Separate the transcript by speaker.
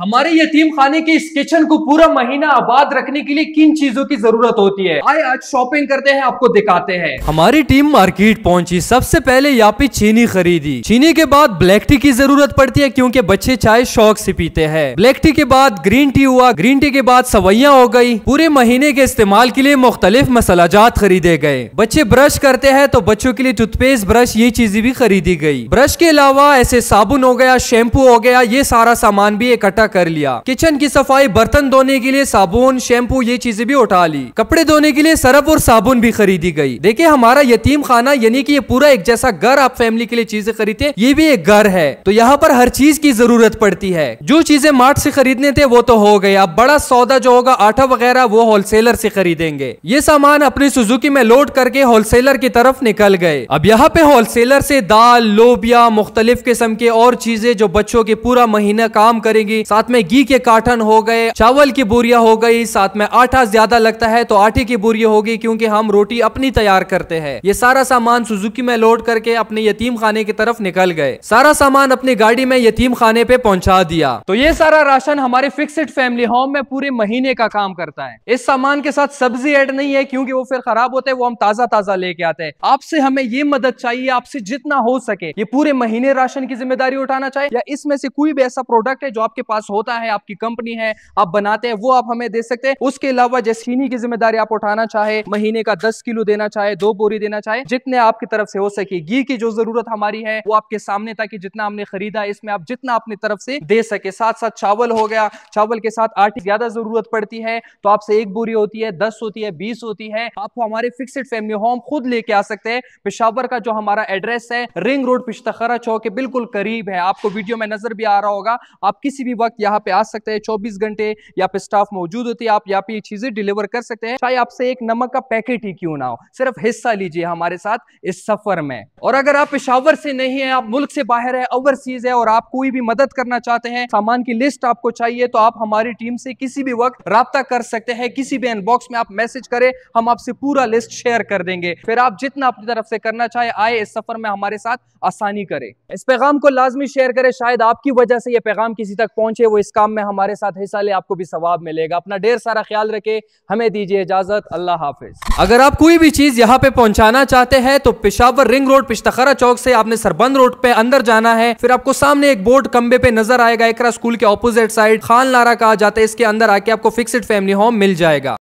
Speaker 1: हमारे यतीम खाने के इस किचन को पूरा महीना आबाद रखने के लिए किन चीजों की जरूरत होती है आए आज शॉपिंग करते हैं आपको दिखाते हैं हमारी टीम मार्केट पहुंची सबसे पहले यहाँ पे चीनी खरीदी चीनी के बाद ब्लैक टी की जरूरत पड़ती है क्योंकि बच्चे चाय शौक से पीते हैं ब्लैक टी के बाद ग्रीन टी हुआ ग्रीन टी के बाद सवैया हो गई पूरे महीने के इस्तेमाल के लिए मुख्तलिफ मसलाजात खरीदे गए बच्चे ब्रश करते हैं तो बच्चों के लिए टूथपेस्ट ब्रश ये चीजें भी खरीदी गयी ब्रश के अलावा ऐसे साबुन हो गया शैम्पू हो गया ये सारा सामान भी इकट्ठा कर लिया किचन की सफाई बर्तन धोने के लिए साबुन शैम्पू ये चीजें भी उठा ली कपड़े धोने के लिए सरफ और साबुन भी खरीदी गई देखिए हमारा यतीम खाना यानी कि ये पूरा एक जैसा घर आप फैमिली के लिए चीजें खरीदते ये भी एक घर है तो यहाँ पर हर चीज की जरूरत पड़ती है जो चीजें मार्ट से खरीदने थे वो तो हो गए अब बड़ा सौदा जो होगा आटा वगैरह वो होलसेलर से खरीदेंगे ये सामान अपनी सुजुकी में लोड करके होलसेलर की तरफ निकल गए अब यहाँ पे होलसेलर से दाल लोबिया मुख्तलिफ किस्म के और चीजें जो बच्चों के पूरा महीना काम करेंगी साथ साथ में घी के कार्टन हो गए चावल की बोरिया हो गई साथ में आटा ज्यादा लगता है तो आटे की बोरिया होगी क्योंकि हम रोटी अपनी तैयार करते हैं ये सारा सामान सुजुकी में लोड करके अपने यतीम खाने की तरफ निकल गए सारा सामान अपनी गाड़ी में यतीम खाने पे पहुंचा दिया तो ये सारा राशन हमारे फिक्सड फैमिली होम में पूरे महीने का काम करता है इस सामान के साथ सब्जी एड नहीं है क्योंकि वो फिर खराब होते हैं वो हम ताजा ताजा लेके आते हैं आपसे हमें ये मदद चाहिए आपसे जितना हो सके ये पूरे महीने राशन की जिम्मेदारी उठाना चाहिए या इसमें से कोई भी ऐसा प्रोडक्ट है जो आपके पास पास होता है आपकी कंपनी है आप बनाते हैं वो आप हमें दे सकते हैं उसके अलावा जैसे चीनी की जिम्मेदारी आप उठाना चाहे महीने का दस किलो देना चाहे दो बोरी देना चाहे जितने आपकी तरफ से हो सके घी की जो जरूरत हमारी है वो आपके सामने ताकि जितना हमने खरीदा इसमें आप जितना अपनी तरफ से दे सके साथ साथ चावल हो गया चावल के साथ आटे ज्यादा जरूरत पड़ती है तो आपसे एक बोरी होती है दस होती है बीस होती है आप हमारे फिक्सड फैमिली होम खुद लेके आ सकते हैं पिशावर का जो हमारा एड्रेस है रिंग रोड पिश्तखरा चौक के बिल्कुल करीब है आपको वीडियो में नजर भी आ रहा होगा आप किसी भी वक्त वक्त यहाँ पे आ सकते हैं चौबीस घंटे यहाँ पे स्टाफ मौजूद होती है आप यहाँ पे ये चीजें डिलीवर कर सकते हैं चाहे आपसे एक नमक का पैकेट ही क्यों ना हो सिर्फ हिस्सा लीजिए हमारे साथ इस सफर में और अगर आप पेशावर से नहीं है आप मुल्क से बाहर है ओवरसीज है और आप कोई भी मदद करना चाहते हैं सामान की लिस्ट आपको चाहिए तो आप हमारी टीम से किसी भी वक्त रहा कर सकते हैं किसी भी इनबॉक्स में आप मैसेज करें हम आपसे पूरा लिस्ट शेयर कर देंगे फिर आप जितना अपनी तरफ से करना चाहे आए इस सफर में हमारे साथ आसानी करें इस पैगाम को लाजमी शेयर करें शायद आपकी वजह से यह पैगाम किसी तक पहुंचे કે વો ઇસ્કામ મે હમારે સાથ હિસ્સા લે આપકો ભી સવાબ મિલેગા અપના ઢેર સરા ખ્યાલ રખે હમે દીજીએ इजाઝત અલ્લાહ হাফિઝ અગર આપ કોઈ ભી ચીઝ યહા પે પહોંચાના ચાહતે હે તો પેશાવર રિંગ રોડ પિશ્તખરા ચોક સે આપને સરબંદ રોડ પે અંદર જાના હે ફિર આપકો સામને એક બોર્ડ કમ્બે પે નજર આયેગા એકરા સ્કૂલ કે ઓપોઝિટ સાઈડ ખાન લારા કહા જાતા હે اسકે અંદર આકે આપકો ફિક્સ્ડ ફેમિલી હોમ મિલ જાયેગા